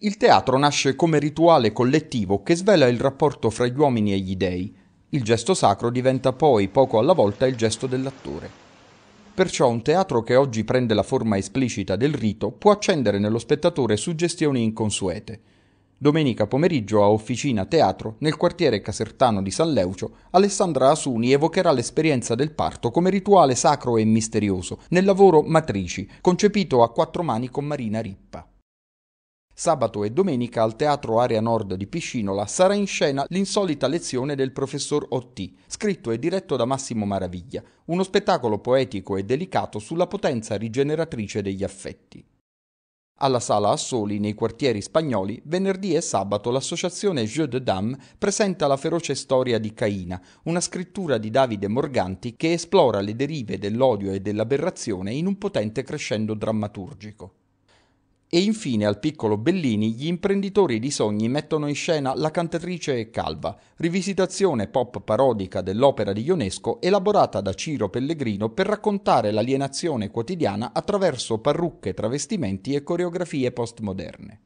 Il teatro nasce come rituale collettivo che svela il rapporto fra gli uomini e gli dèi. Il gesto sacro diventa poi poco alla volta il gesto dell'attore. Perciò un teatro che oggi prende la forma esplicita del rito può accendere nello spettatore suggestioni inconsuete. Domenica pomeriggio a Officina Teatro, nel quartiere casertano di San Leucio, Alessandra Asuni evocherà l'esperienza del parto come rituale sacro e misterioso nel lavoro Matrici, concepito a quattro mani con Marina Rippa. Sabato e domenica al Teatro Area Nord di Piscinola sarà in scena l'insolita lezione del professor Otti, scritto e diretto da Massimo Maraviglia, uno spettacolo poetico e delicato sulla potenza rigeneratrice degli affetti. Alla Sala a soli, nei quartieri spagnoli, venerdì e sabato l'associazione Jeux de Dame presenta la feroce storia di Caina, una scrittura di Davide Morganti che esplora le derive dell'odio e dell'aberrazione in un potente crescendo drammaturgico. E infine al piccolo Bellini gli imprenditori di sogni mettono in scena La cantatrice calva, rivisitazione pop parodica dell'opera di Ionesco elaborata da Ciro Pellegrino per raccontare l'alienazione quotidiana attraverso parrucche, travestimenti e coreografie postmoderne.